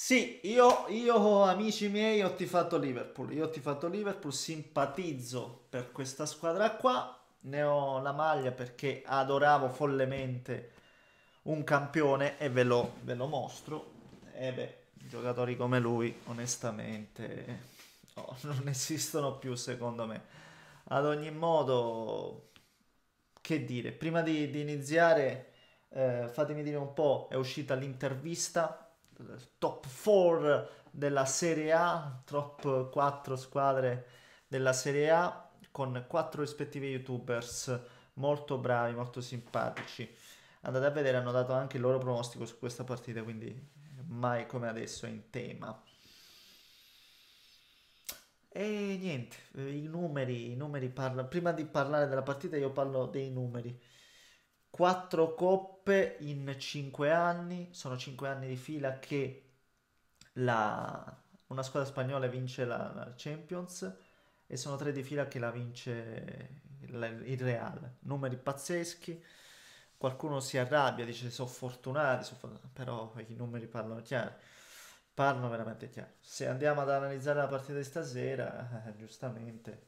Sì, io, io, amici miei ho tifato Liverpool, io ho tifato Liverpool, simpatizzo per questa squadra qua, ne ho la maglia perché adoravo follemente un campione e ve lo, ve lo mostro. E beh, giocatori come lui onestamente no, non esistono più secondo me. Ad ogni modo, che dire, prima di, di iniziare eh, fatemi dire un po', è uscita l'intervista top 4 della Serie A, top 4 squadre della Serie A con quattro rispettivi youtubers molto bravi, molto simpatici. Andate a vedere, hanno dato anche il loro pronostico su questa partita, quindi mai come adesso è in tema. E niente, i numeri, i numeri parla... prima di parlare della partita io parlo dei numeri. 4 coppe in 5 anni, sono 5 anni di fila che la, una squadra spagnola vince la, la, Champions e sono 3 di fila che la vince il, il Real, numeri pazzeschi. Qualcuno si arrabbia, dice sono fortunati, sono però i numeri parlano chiaro. Parlano veramente chiaro. Se andiamo ad analizzare la partita di stasera, eh, giustamente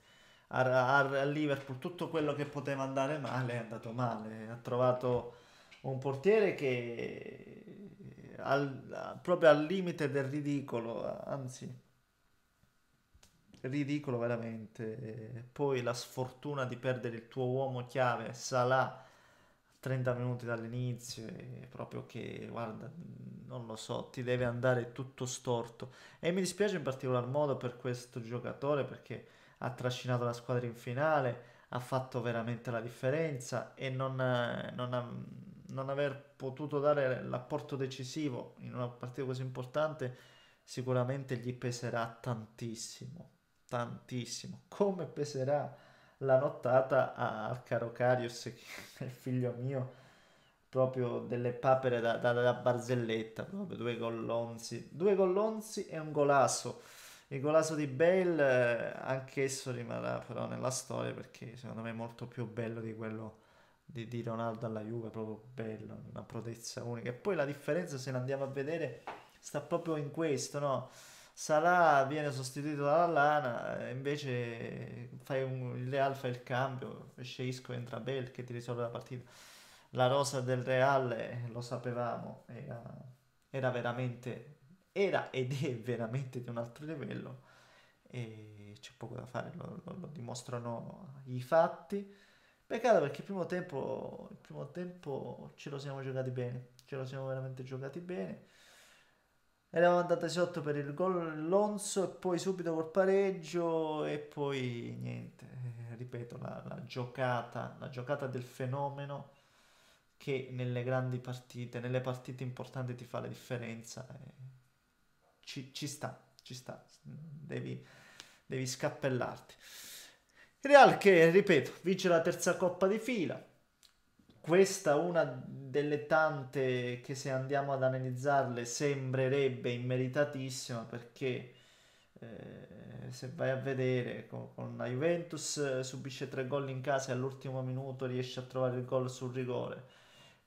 al Liverpool tutto quello che poteva andare male è andato male. Ha trovato un portiere che al, proprio al limite del ridicolo, anzi ridicolo veramente. Poi la sfortuna di perdere il tuo uomo chiave, Salah 30 minuti dall'inizio e proprio che guarda non lo so ti deve andare tutto storto e mi dispiace in particolar modo per questo giocatore perché ha trascinato la squadra in finale, ha fatto veramente la differenza e non, eh, non, ha, non aver potuto dare l'apporto decisivo in una partita così importante sicuramente gli peserà tantissimo, tantissimo, come peserà la nottata al caro Carius, che è figlio mio, proprio delle papere da, da, da barzelletta, proprio due gollonzi, due gollonzi e un golasso. Il golazo di Bale eh, anch'esso rimarrà però nella storia perché secondo me è molto più bello di quello di, di Ronaldo alla Juve, proprio bello, una protezza unica. E poi la differenza se la andiamo a vedere sta proprio in questo, no? Salah viene sostituito dalla Lana, eh, invece fai un, il Real fa il cambio, esce Isco, entra Bell che ti risolve la partita. La rosa del Real, eh, lo sapevamo, era, era veramente era ed è veramente di un altro livello e c'è poco da fare, lo, lo, lo dimostrano i fatti. Peccato perché il primo, tempo, il primo tempo ce lo siamo giocati bene, ce lo siamo veramente giocati bene. Eravamo andati sotto per il gol Lonzo e poi subito col pareggio e poi niente, eh, ripeto, la, la giocata, la giocata del fenomeno che nelle grandi partite, nelle partite importanti ti fa la differenza. E eh ci, ci sta, ci sta, devi, devi scappellarti. Real che, ripeto, vince la terza coppa di fila, questa una delle tante che se andiamo ad analizzarle sembrerebbe immeritatissima perché eh, se vai a vedere con, con, la Juventus eh, subisce tre gol in casa e all'ultimo minuto riesce a trovare il gol sul rigore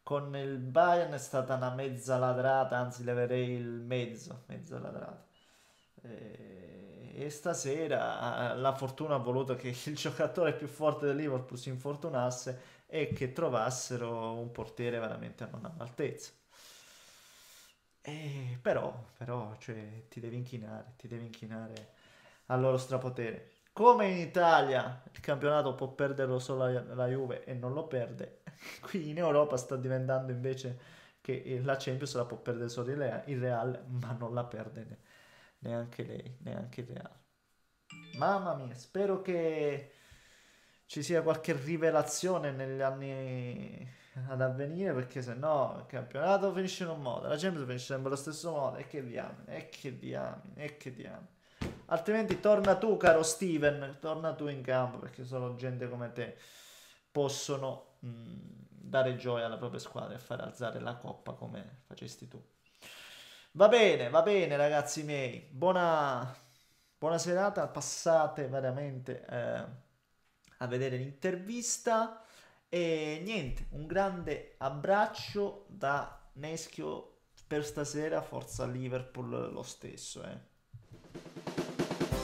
con il Bayern è stata una mezza ladrata, anzi leverei il mezzo, mezza ladrata. Eh, e, stasera eh, la fortuna ha voluto che il giocatore più forte del Liverpool si infortunasse e che trovassero un portiere veramente a non all'altezza. E eh, però, però cioè, ti devi inchinare, ti devi inchinare al loro strapotere. Come in Italia il campionato può perderlo solo la Juve e non lo perde, Qui in Europa sta diventando invece che eh, la Champions la può perdere solo il Real, ma non la perde neanche lei, neanche il Real. Mamma mia, spero che ci sia qualche rivelazione negli anni ad avvenire perché se no il campionato finisce in un modo, la Champions finisce sempre allo stesso modo e che diamine, e che diamine, e che diamine. Altrimenti torna tu caro Steven, torna tu in campo perché solo gente come te possono dare gioia alla propria squadra e far alzare la coppa come facesti tu. Va bene, va bene ragazzi miei, buona, buona serata, passate veramente eh, a vedere l'intervista e niente, un grande abbraccio da Neschio per stasera, forza Liverpool lo stesso. Eh.